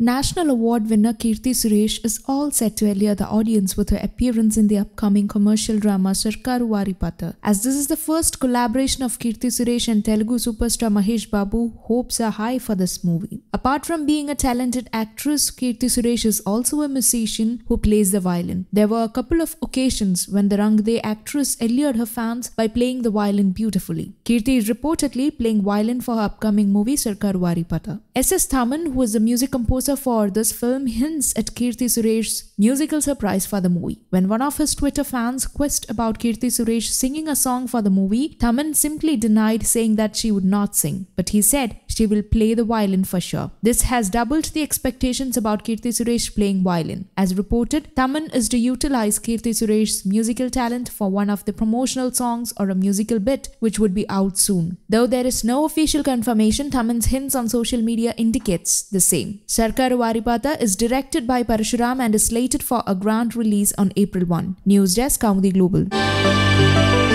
National Award winner Kirti Suresh is all set to allure the audience with her appearance in the upcoming commercial drama Sarkar Varipata. As this is the first collaboration of Kirti Suresh and Telugu superstar Mahesh Babu, hopes are high for this movie. Apart from being a talented actress, Kirti Suresh is also a musician who plays the violin. There were a couple of occasions when the Rangde actress allured her fans by playing the violin beautifully. Kirti is reportedly playing violin for her upcoming movie Sarkar Varipata. S.S. Thaman, who is a music composer producer for this film hints at Kirti Suresh's musical surprise for the movie. When one of his Twitter fans quizzed about Kirti Suresh singing a song for the movie, Thaman simply denied saying that she would not sing. But he said, she will play the violin for sure. This has doubled the expectations about Kirti Suresh playing violin. As reported, Taman is to utilize Kirti Suresh's musical talent for one of the promotional songs or a musical bit, which would be out soon. Though there is no official confirmation, Taman's hints on social media indicates the same. Sarkar Varipata is directed by Parashuram and is slated for a grand release on April 1. News Desk, Kaumudi Global.